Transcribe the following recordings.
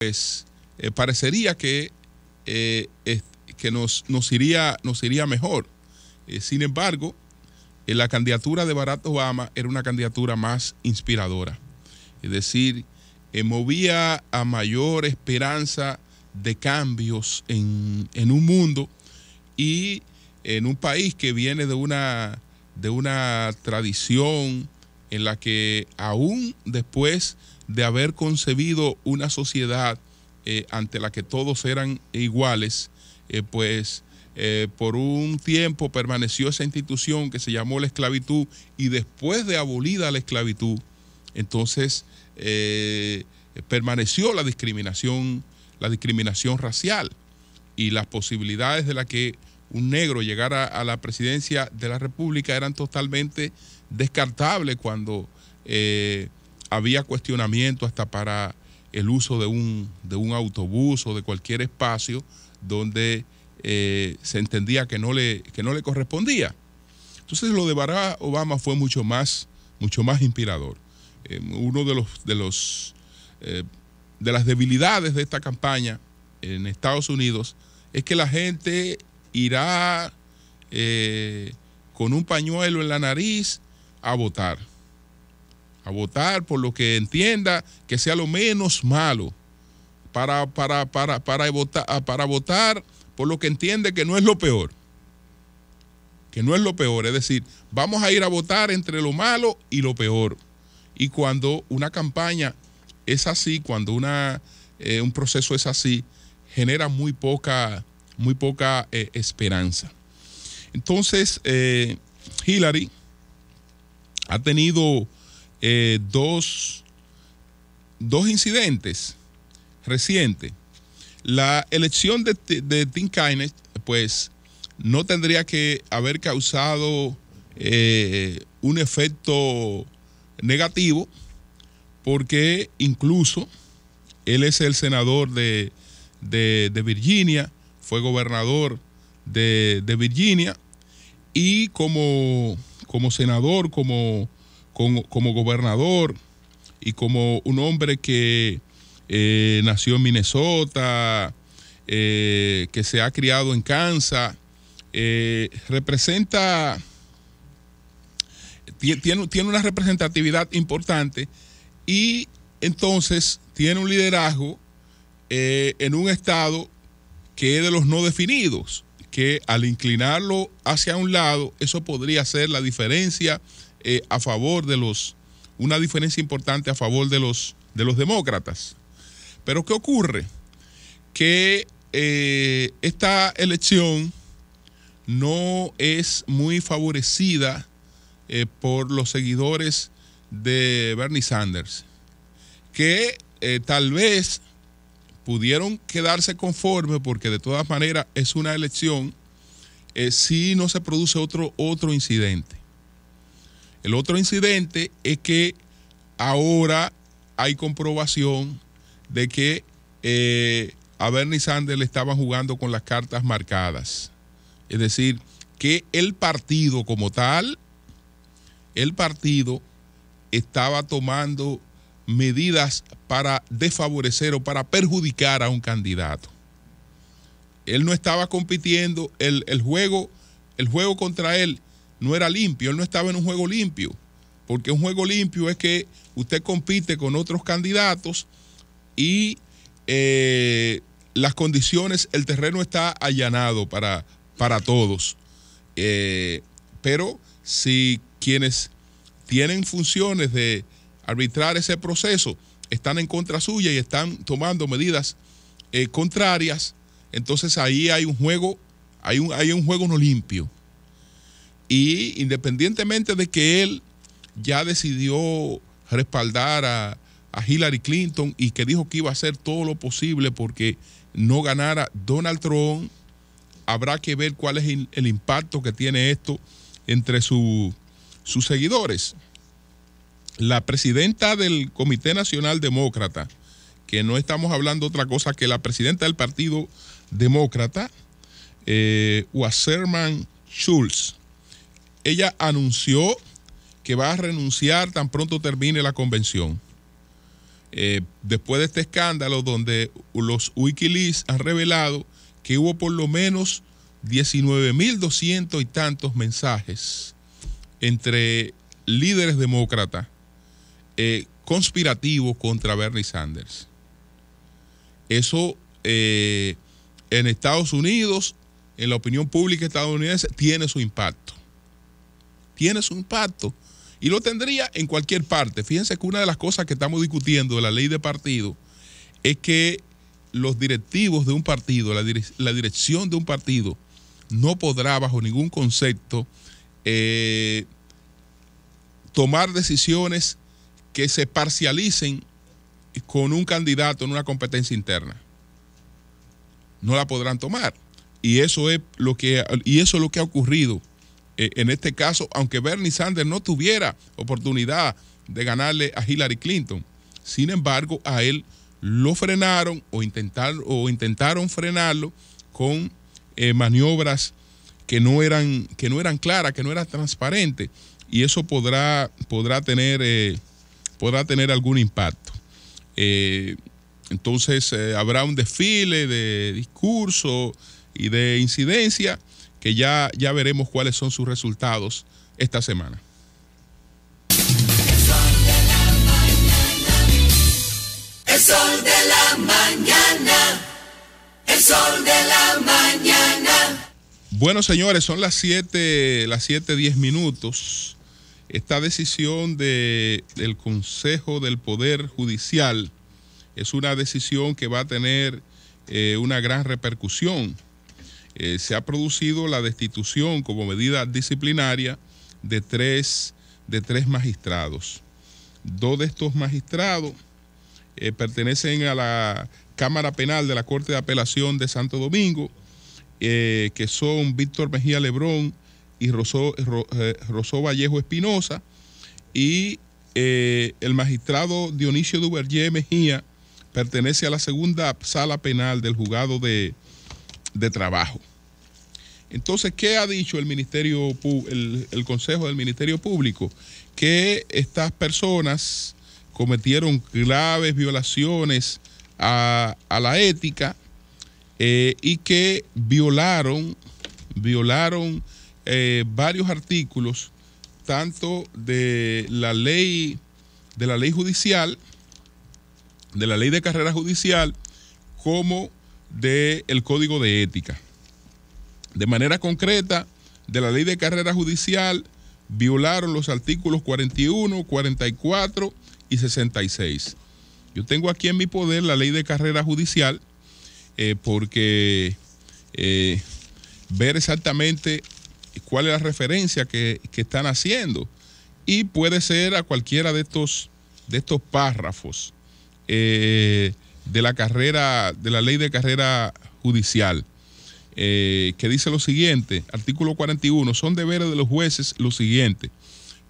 pues eh, parecería que, eh, que nos, iría, nos mejor. Eh, sin embargo, la candidatura de Barack Obama era una candidatura más inspiradora. Es decir, movía a mayor esperanza de cambios en, un mundo y en un país que viene de una, de una tradición en la que aún después de haber concebido una sociedad eh, ante la que todos eran iguales, eh, pues eh, por un tiempo permaneció esa institución que se llamó la esclavitud y después de abolida la esclavitud, entonces permaneció la discriminación, la discriminación racial y las posibilidades de la que un negro llegara a la presidencia de la República eran totalmente descartables cuando había cuestionamiento hasta para el uso de un, de un autobús o de cualquier espacio donde eh, se entendía que no, le, que no le correspondía. Entonces lo de Barack Obama fue mucho más, mucho más inspirador. Eh, uno de los, de los eh, de las debilidades de esta campaña en Estados Unidos es que la gente irá con un pañuelo en la nariz a votar a votar por lo que entienda que sea lo menos malo, para, para, votar, ah, para votar por lo que entiende que no es lo peor. Que no es lo peor, es decir, vamos a ir a votar entre lo malo y lo peor. Y cuando una campaña es así, cuando una, eh, un proceso es así, genera muy poca, muy poca eh, esperanza. Entonces, eh, Hillary ha tenido eh, dos, incidentes recientes. La elección de, de Tim Keynes, pues, no tendría que haber causado eh, un efecto negativo, porque incluso él es el senador de, Virginia, fue gobernador de, Virginia, y como, como senador, como como, gobernador y como un hombre que eh, nació en Minnesota, eh, que se ha criado en Kansas, eh, representa, tiene, tiene una representatividad importante y entonces tiene un liderazgo en un estado que es de los no definidos, que al inclinarlo hacia un lado, eso podría ser la diferencia eh, a favor de los, una diferencia importante a favor de los, de los demócratas. Pero ¿qué ocurre? Que eh, esta elección no es muy favorecida eh, por los seguidores de Bernie Sanders, que tal vez pudieron quedarse conformes porque de todas maneras es una elección si no se produce otro, otro incidente. El otro incidente es que ahora hay comprobación de que eh, a Bernie Sanders le estaba jugando con las cartas marcadas. Es decir, que el partido como tal, el partido estaba tomando medidas para desfavorecer o para perjudicar a un candidato. Él no estaba compitiendo, juego, el juego contra él no era limpio, él no estaba en un juego limpio, porque un juego limpio es que usted compite con otros candidatos y eh, las condiciones, el terreno está allanado para, para todos. Eh, pero si quienes tienen funciones de arbitrar ese proceso están en contra suya y están tomando medidas eh, contrarias, entonces ahí hay un juego, hay un, hay un juego no limpio. Y independientemente de que él ya decidió respaldar a, Hillary Clinton y que dijo que iba a hacer todo lo posible porque no ganara Donald Trump, habrá que ver cuál es el, impacto que tiene esto entre sus seguidores. La presidenta del Comité Nacional Demócrata, que no estamos hablando otra cosa que la presidenta del Partido Demócrata, eh, Wasserman Schultz, ella anunció que va a renunciar tan pronto termine la convención. Eh, después de este escándalo donde los Wikileaks han revelado que hubo por lo menos 19.200 y tantos mensajes entre líderes demócratas eh, conspirativos contra Bernie Sanders. Eso eh, en Estados Unidos, en la opinión pública estadounidense, tiene su impacto. Tienes un impacto y lo tendría en cualquier parte. Fíjense que una de las cosas que estamos discutiendo de la ley de partido es que los directivos de un partido, la, dirección de un partido, no podrá bajo ningún concepto eh, tomar decisiones que se parcialicen con un candidato en una competencia interna. No la podrán tomar. Y eso es lo que, y eso es lo que ha ocurrido eh, en este caso, aunque Bernie Sanders no tuviera oportunidad de ganarle a Hillary Clinton. Sin embargo, a él lo frenaron o intentaron, o intentaron frenarlo con eh, maniobras que no, eran, que no eran claras, que no eran transparentes. Y eso podrá, podrá, tener, eh, podrá tener algún impacto. entonces habrá un desfile de discurso y de incidencia que ya, ya veremos cuáles son sus resultados esta semana. El sol de la mañana. El sol de la mañana. Bueno, señores, son las 7, las 7, 10 minutos. Esta decisión de, del Consejo del Poder Judicial es una decisión que va a tener eh, una gran repercusión eh, se ha producido la destitución como medida disciplinaria de tres, de magistrados. Dos de estos magistrados eh, pertenecen a la Cámara Penal de la Corte de Apelación de Santo Domingo, eh, que son Víctor Mejía Lebrón y Rosó, Vallejo Espinosa, y el magistrado Dionisio Duvergé Mejía pertenece a la segunda sala penal del juzgado de trabajo. Entonces, ¿qué ha dicho el Ministerio Consejo del Ministerio Público? Que estas personas cometieron graves violaciones a, la ética eh, y que violaron, violaron eh, varios artículos, tanto de la ley, de la ley judicial, de la ley de carrera judicial, como del Código de Ética. De manera concreta, de la ley de carrera judicial violaron los artículos 41, 44 y 66. Yo tengo aquí en mi poder la ley de carrera judicial eh, porque eh, ver exactamente cuál es la referencia que, están haciendo y puede ser a cualquiera de estos, de estos párrafos eh, de la carrera, de la ley de carrera judicial. Eh, que dice lo siguiente, artículo 41, son deberes de los jueces lo siguiente,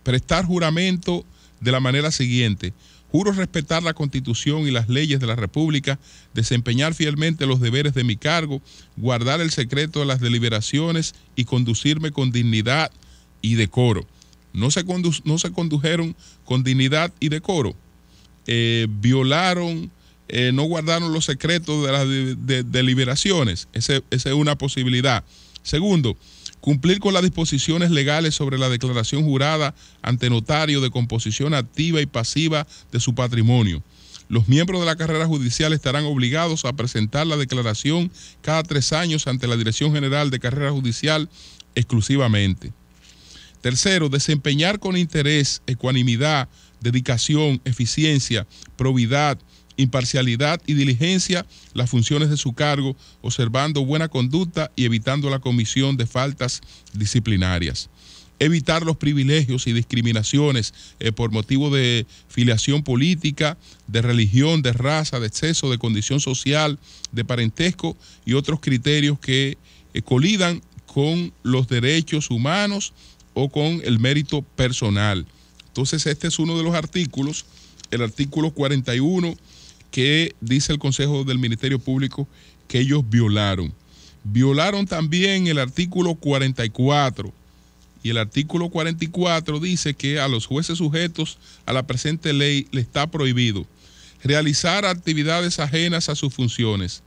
prestar juramento de la manera siguiente, juro respetar la constitución y las leyes de la República, desempeñar fielmente los deberes de mi cargo, guardar el secreto de las deliberaciones y conducirme con dignidad y decoro. No se, no se condujeron con dignidad y decoro. Eh, violaron eh, no guardaron los secretos de las deliberaciones. esa es una posibilidad. Segundo, cumplir con las disposiciones legales sobre la declaración jurada ante notario de composición activa y pasiva de su patrimonio. Los miembros de la carrera judicial estarán obligados a presentar la declaración cada tres años ante la Dirección General de Carrera Judicial exclusivamente. Tercero, desempeñar con interés, ecuanimidad, dedicación, eficiencia, probidad, imparcialidad y diligencia las funciones de su cargo, observando buena conducta y evitando la comisión de faltas disciplinarias. Evitar los privilegios y discriminaciones eh, por motivo de filiación política, de religión, de raza, de exceso, de condición social, de parentesco y otros criterios que eh, colidan con los derechos humanos o con el mérito personal. Entonces, este es uno de los artículos, el artículo 41 que dice el Consejo del Ministerio Público que ellos violaron. Violaron también el artículo 44. Y el artículo 44 dice que a los jueces sujetos a la presente ley le está prohibido realizar actividades ajenas a sus funciones,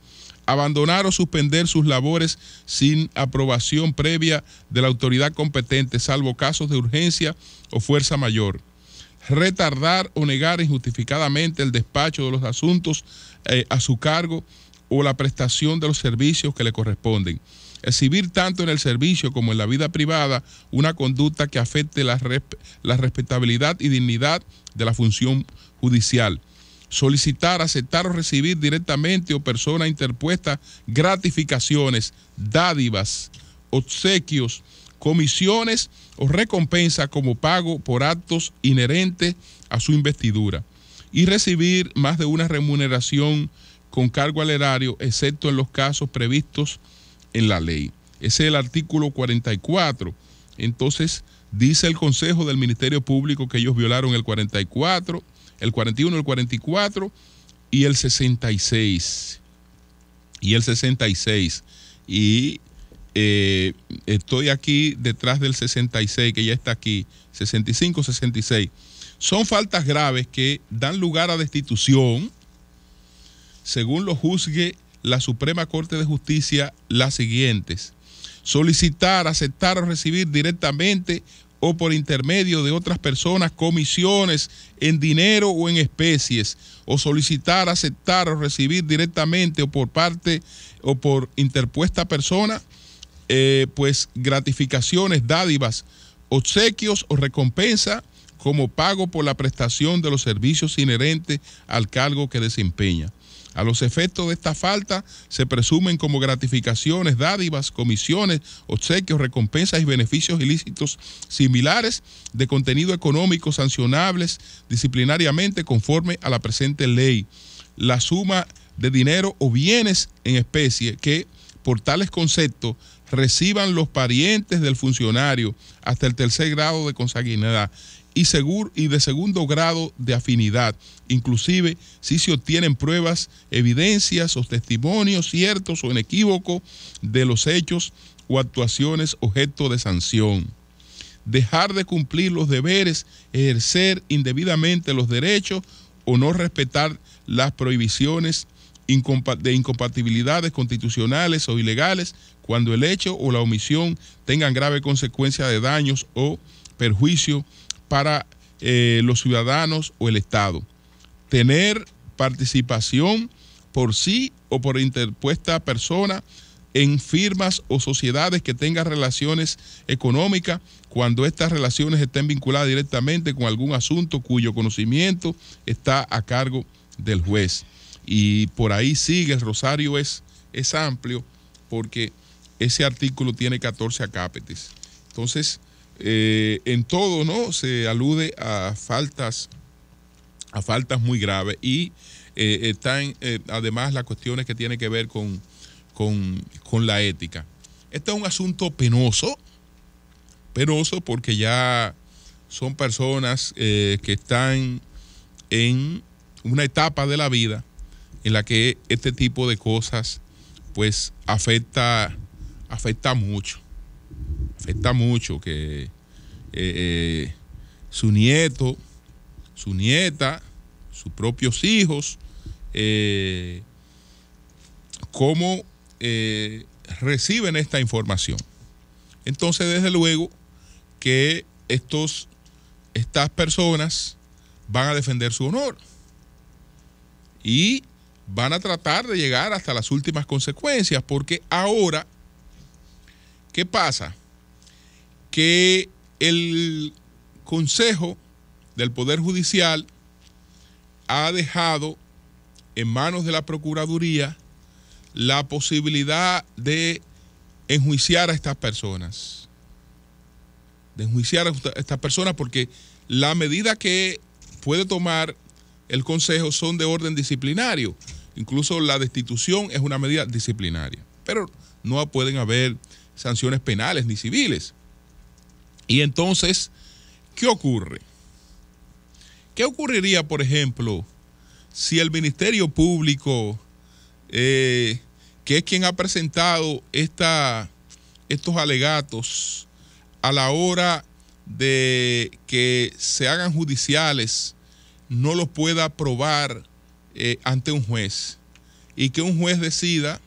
abandonar o suspender sus labores sin aprobación previa de la autoridad competente, salvo casos de urgencia o fuerza mayor retardar o negar injustificadamente el despacho de los asuntos eh, a su cargo o la prestación de los servicios que le corresponden. Exhibir tanto en el servicio como en la vida privada una conducta que afecte la, la respetabilidad y dignidad de la función judicial solicitar, aceptar o recibir directamente o persona interpuesta gratificaciones, dádivas, obsequios, comisiones o recompensa como pago por actos inherentes a su investidura y recibir más de una remuneración con cargo al erario, excepto en los casos previstos en la ley. Ese es el artículo 44. Entonces, dice el Consejo del Ministerio Público que ellos violaron el 44, el 41, el 44 y el 66. Y el 66. Y eh, estoy aquí detrás del 66, que ya está aquí, 65-66. Son faltas graves que dan lugar a destitución, según lo juzgue la Suprema Corte de Justicia, las siguientes. Solicitar, aceptar o recibir directamente o por intermedio de otras personas comisiones en dinero o en especies, o solicitar, aceptar o recibir directamente o por parte o por interpuesta persona eh, pues gratificaciones, dádivas, obsequios o recompensa como pago por la prestación de los servicios inherentes al cargo que desempeña. A los efectos de esta falta se presumen como gratificaciones, dádivas, comisiones, obsequios, recompensas y beneficios ilícitos similares de contenido económico sancionables disciplinariamente conforme a la presente ley. La suma de dinero o bienes en especie que por tales conceptos reciban los parientes del funcionario hasta el tercer grado de consanguinidad y, y de segundo grado de afinidad, inclusive si se obtienen pruebas, evidencias o testimonios ciertos o inequívocos de los hechos o actuaciones objeto de sanción. Dejar de cumplir los deberes, ejercer indebidamente los derechos o no respetar las prohibiciones de incompatibilidades constitucionales o ilegales cuando el hecho o la omisión tengan grave consecuencia de daños o perjuicio para eh, los ciudadanos o el Estado. Tener participación por sí o por interpuesta persona en firmas o sociedades que tengan relaciones económicas cuando estas relaciones estén vinculadas directamente con algún asunto cuyo conocimiento está a cargo del juez y por ahí sigue, el rosario es, es amplio porque ese artículo tiene 14 acápetes Entonces, eh, en todo, ¿no? Se alude a faltas, a faltas muy graves y eh, están eh, además las cuestiones que tienen que ver con, con, con la ética. Este es un asunto penoso, penoso porque ya son personas que están en una etapa de la vida en la que este tipo de cosas pues afecta, afecta mucho, afecta mucho que eh, eh, su nieto, su nieta, sus propios hijos, eh, cómo reciben esta información. Entonces, desde luego que estos, estas personas van a defender su honor. Y van a tratar de llegar hasta las últimas consecuencias, porque ahora, ¿qué pasa? Que el Consejo del Poder Judicial ha dejado en manos de la Procuraduría la posibilidad de enjuiciar a estas personas. De enjuiciar a estas personas porque la medida que puede tomar el Consejo son de orden disciplinario. Incluso la destitución es una medida disciplinaria, pero no pueden haber sanciones penales ni civiles. Y entonces, ¿qué ocurre? ¿Qué ocurriría, por ejemplo, si el Ministerio Público, eh, que es quien ha presentado estos alegatos a la hora de que se hagan judiciales, no los pueda probar eh, ante un juez y que un juez decida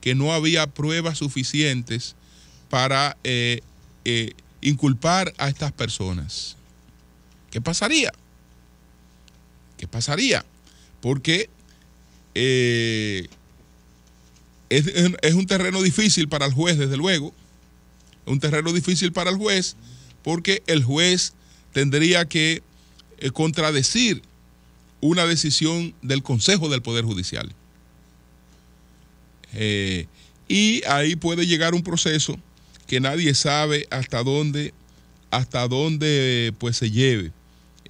que no había pruebas suficientes para eh, eh, inculpar a estas personas. ¿Qué pasaría? ¿Qué pasaría? Porque es, es, un terreno difícil para el juez, desde luego. Es un terreno difícil para el juez porque el juez tendría que contradecir una decisión del Consejo del Poder Judicial. Eh, y ahí puede llegar un proceso que nadie sabe hasta dónde, hasta dónde pues, se lleve,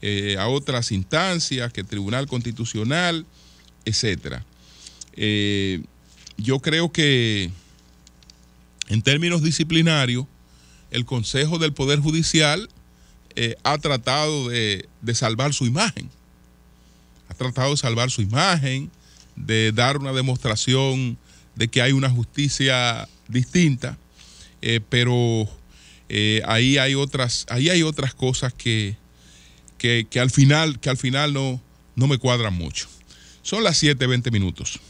eh, a otras instancias, que el Tribunal Constitucional, etc. Eh, yo creo que en términos disciplinarios, el Consejo del Poder Judicial ha tratado de salvar su imagen ha tratado de salvar su imagen, de dar una demostración de que hay una justicia distinta, eh, pero eh, ahí, hay otras, ahí hay otras cosas que, al final, que al final no, no me cuadran mucho. Son las 7:20 minutos.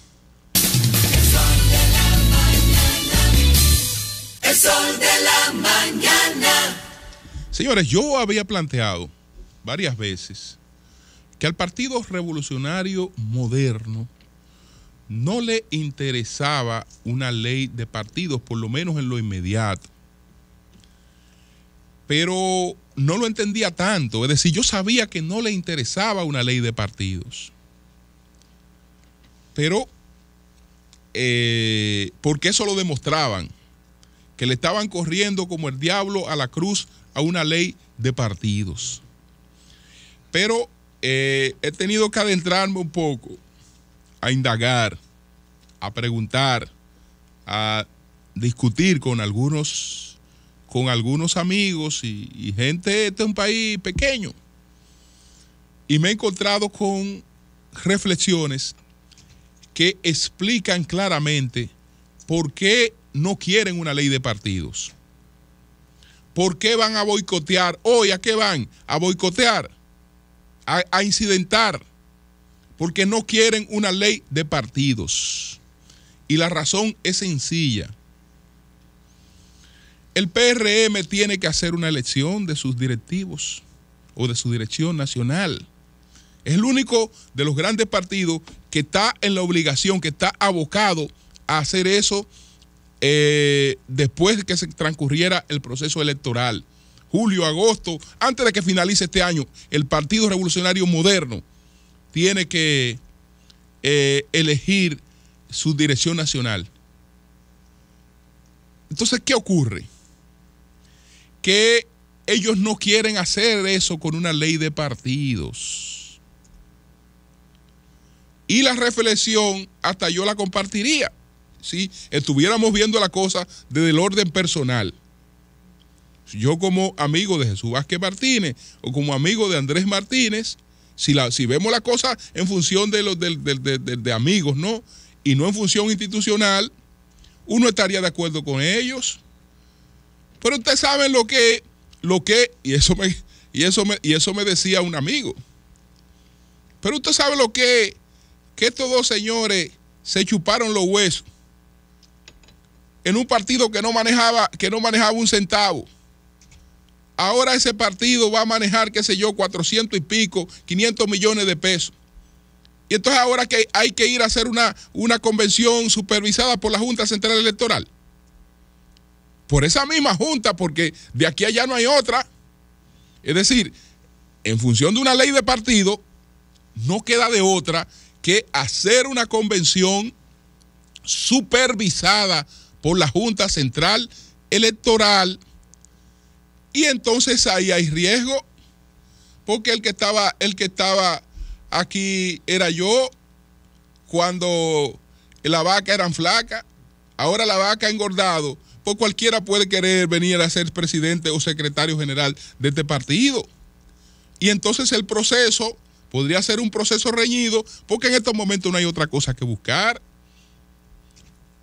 El de la mañana. Señores, yo había planteado varias veces que al Partido Revolucionario Moderno no le interesaba una ley de partidos, por lo menos en lo inmediato. Pero no lo entendía tanto, es decir, yo sabía que no le interesaba una ley de partidos. Pero, eh, porque eso lo demostraban, que le estaban corriendo como el diablo a la cruz a una ley de partidos. Pero eh, he tenido que adentrarme un poco a indagar, a preguntar, a discutir con algunos, con algunos amigos y, gente. de es un país pequeño. Y me he encontrado con reflexiones que explican claramente por qué no quieren una ley de partidos. ¿Por qué van a boicotear? Hoy, ¿a qué van? A boicotear a, incidentar, porque no quieren una ley de partidos. Y la razón es sencilla. El PRM tiene que hacer una elección de sus directivos o de su dirección nacional. Es el único de los grandes partidos que está en la obligación, que está abocado a hacer eso eh, después de que se transcurriera el proceso electoral julio, agosto, antes de que finalice este año, el Partido Revolucionario Moderno tiene que eh, elegir su dirección nacional. Entonces, ¿qué ocurre? Que ellos no quieren hacer eso con una ley de partidos. Y la reflexión hasta yo la compartiría si estuviéramos viendo la cosa desde el orden personal. Yo como amigo de Jesús Vázquez Martínez o como amigo de Andrés Martínez, si, si vemos la cosa en función de, los, amigos, ¿no? Y no en función institucional, uno estaría de acuerdo con ellos. Pero ustedes saben lo que, lo que, y eso me, y eso me, y eso me decía un amigo. Pero usted sabe lo que, que estos dos señores se chuparon los huesos en un partido que no manejaba, que no manejaba un centavo. Ahora ese partido va a manejar, qué sé yo, 400 y pico, 500 millones de pesos. Y entonces ahora que hay que ir a hacer una, una convención supervisada por la Junta Central Electoral. Por esa misma Junta, porque de aquí a allá no hay otra. Es decir, en función de una ley de partido, no queda de otra que hacer una convención supervisada por la Junta Central Electoral y entonces ahí hay riesgo, porque el que estaba, el que estaba aquí era yo, cuando la vaca era flaca ahora la vaca ha engordado, pues cualquiera puede querer venir a ser presidente o secretario general de este partido. Y entonces el proceso podría ser un proceso reñido, porque en estos momentos no hay otra cosa que buscar.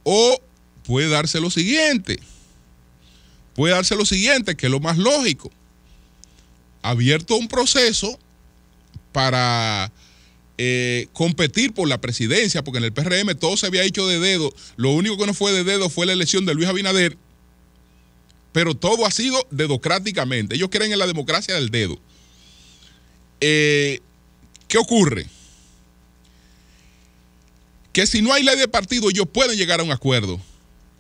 O puede darse lo siguiente puede darse lo siguiente, que es lo más lógico. Abierto un proceso para eh, competir por la presidencia, porque en el PRM todo se había hecho de dedo, lo único que no fue de dedo fue la elección de Luis Abinader, pero todo ha sido dedocráticamente. Ellos creen en la democracia del dedo. Eh, ¿Qué ocurre? Que si no hay ley de partido, ellos pueden llegar a un acuerdo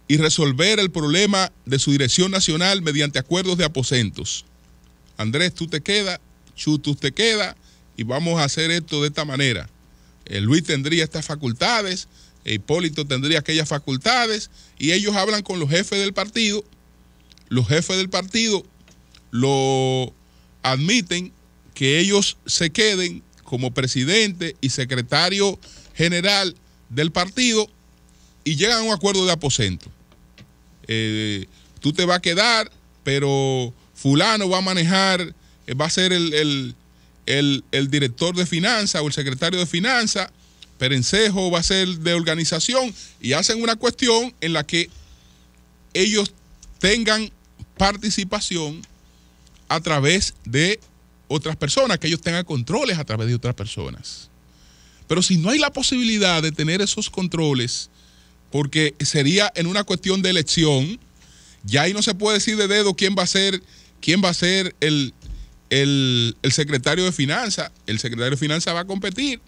y resolver el problema de su dirección nacional mediante acuerdos de aposentos. Andrés, tú te quedas, Chutus te queda, y vamos a hacer esto de esta manera. Eh, Luis tendría estas facultades, eh, Hipólito tendría aquellas facultades y ellos hablan con los jefes del partido, los jefes del partido lo admiten que ellos se queden como presidente y secretario general del partido y llegan a un acuerdo de aposento. Eh, tú te vas a quedar, pero fulano va a manejar, eh, va a ser el, el director de finanzas o el secretario de finanzas, Perencejo va a ser de organización, y hacen una cuestión en la que ellos tengan participación a través de otras personas, que ellos tengan controles a través de otras personas. Pero si no hay la posibilidad de tener esos controles porque sería en una cuestión de elección, ya ahí no se puede decir de dedo quién va a ser, quién va a ser el, secretario de Finanzas. El secretario de Finanzas va a competir,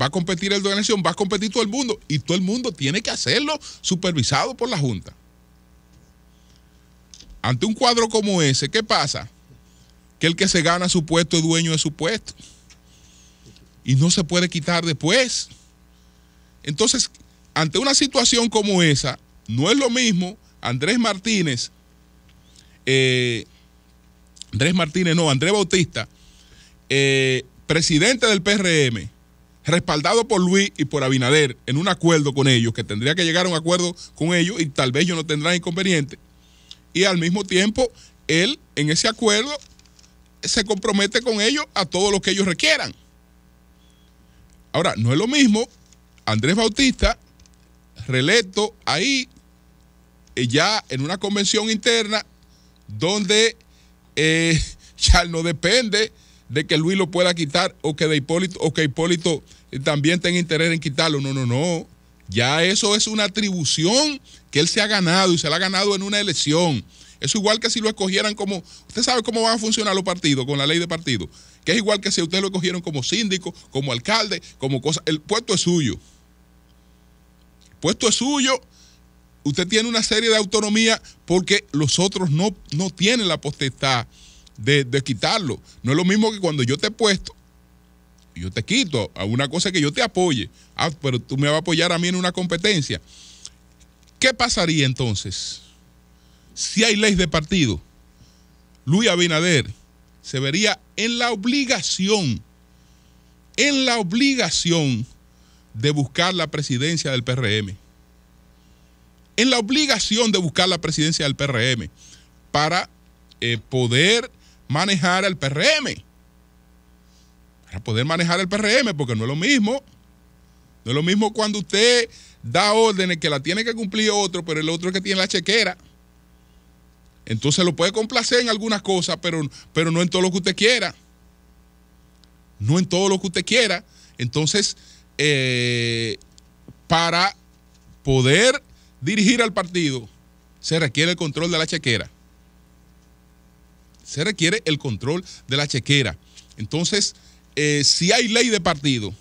va a competir el de elección, va a competir todo el mundo y todo el mundo tiene que hacerlo supervisado por la Junta. Ante un cuadro como ese, ¿qué pasa? Que el que se gana su puesto es dueño de su puesto. Y no se puede quitar después. Entonces, ante una situación como esa, no es lo mismo Andrés Martínez, eh, Andrés Martínez, no, Andrés Bautista, eh, presidente del PRM, respaldado por Luis y por Abinader en un acuerdo con ellos, que tendría que llegar a un acuerdo con ellos y tal vez ellos no tendrán inconveniente. Y al mismo tiempo, él en ese acuerdo se compromete con ellos a todo lo que ellos requieran. Ahora, no es lo mismo Andrés Bautista reelecto ahí, eh, ya en una convención interna, donde eh, ya no depende de que Luis lo pueda quitar o que de Hipólito, o que Hipólito eh, también tenga interés en quitarlo. No, no, no. Ya eso es una atribución que él se ha ganado y se la ha ganado en una elección. Eso igual que si lo escogieran como. Usted sabe cómo van a funcionar los partidos con la ley de partido. Que es igual que si usted lo escogieron como síndico, como alcalde, como cosa. El puesto es suyo puesto es suyo, usted tiene una serie de autonomía porque los otros no, no tienen la potestad de, quitarlo. No es lo mismo que cuando yo te he puesto, yo te quito a una cosa que yo te apoye. Ah, pero tú me vas a apoyar a mí en una competencia. ¿Qué pasaría entonces si hay ley de partido? Luis Abinader se vería en la obligación, en la obligación de buscar la presidencia del PRM, en la obligación de buscar la presidencia del PRM para eh, poder manejar al PRM, para poder manejar el PRM, porque no es lo mismo, no es lo mismo cuando usted da órdenes que la tiene que cumplir otro, pero el otro es que tiene la chequera. Entonces lo puede complacer en algunas cosas, pero, pero no en todo lo que usted quiera. No en todo lo que usted quiera. Entonces, eh, para poder dirigir al partido se requiere el control de la chequera. Se requiere el control de la chequera. Entonces, eh, si hay ley de partido,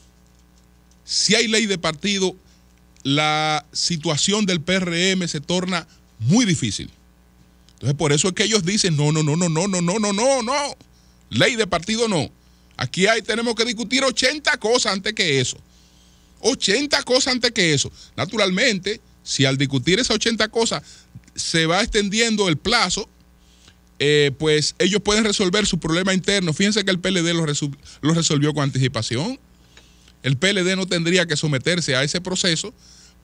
si hay ley de partido, la situación del PRM se torna muy difícil. Entonces, por eso es que ellos dicen, no, no, no, no, no, no, no, no, no, no. Ley de partido no. Aquí hay, tenemos que discutir 80 cosas antes que eso. 80 cosas antes que eso. Naturalmente, si al discutir esas 80 cosas se va extendiendo el plazo, eh, pues ellos pueden resolver su problema interno. Fíjense que el PLD lo, lo resolvió con anticipación. El PLD no tendría que someterse a ese proceso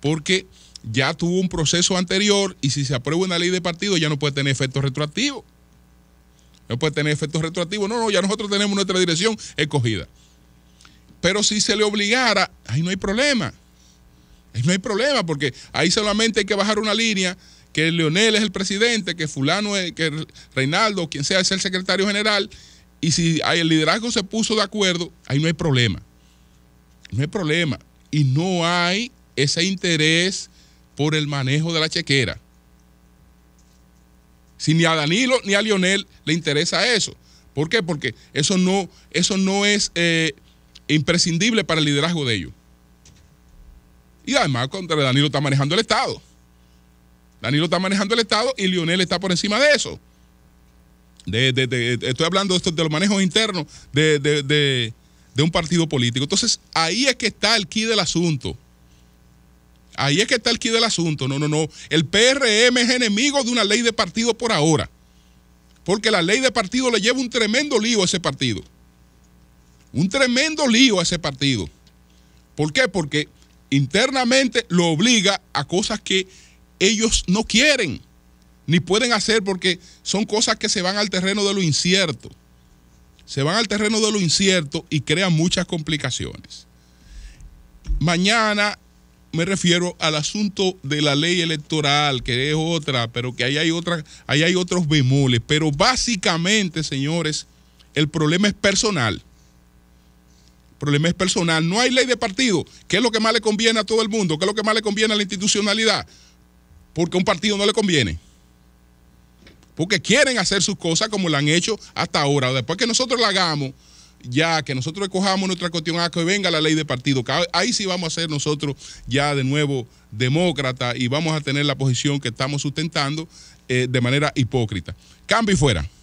porque ya tuvo un proceso anterior y si se aprueba una ley de partido ya no puede tener efectos retroactivos. No puede tener efectos retroactivos. No, no, ya nosotros tenemos nuestra dirección escogida. Pero si se le obligara, ahí no hay problema. Ahí no hay problema, porque ahí solamente hay que bajar una línea que Leonel es el presidente, que fulano, es, que Reinaldo, quien sea, es el secretario general, y si el liderazgo se puso de acuerdo, ahí no hay problema. No hay problema. Y no hay ese interés por el manejo de la chequera. Si ni a Danilo ni a Lionel le interesa eso. ¿Por qué? Porque eso no, eso no es eh, imprescindible para el liderazgo de ellos. Y además, contra Danilo está manejando el Estado. Danilo está manejando el Estado y Lionel está por encima de eso. De, estoy hablando de, de los manejos internos de, un partido político. Entonces, ahí es que está el key del asunto. Ahí es que está el key del asunto. No, no, no. El PRM es enemigo de una ley de partido por ahora. Porque la ley de partido le lleva un tremendo lío a ese partido un tremendo lío a ese partido. ¿Por qué? Porque internamente lo obliga a cosas que ellos no quieren ni pueden hacer porque son cosas que se van al terreno de lo incierto. Se van al terreno de lo incierto y crean muchas complicaciones. Mañana me refiero al asunto de la ley electoral, que es otra, pero que ahí hay, otra, ahí hay otros bemoles. Pero básicamente, señores, el problema es personal problema es personal. No hay ley de partido. ¿Qué es lo que más le conviene a todo el mundo? ¿Qué es lo que más le conviene a la institucionalidad? Porque a un partido no le conviene. Porque quieren hacer sus cosas como la han hecho hasta ahora. Después que nosotros la hagamos, ya que nosotros escojamos nuestra cuestión a ah, que venga la ley de partido. Ahí sí vamos a ser nosotros ya de nuevo demócratas y vamos a tener la posición que estamos sustentando eh, de manera hipócrita. Cambio y fuera.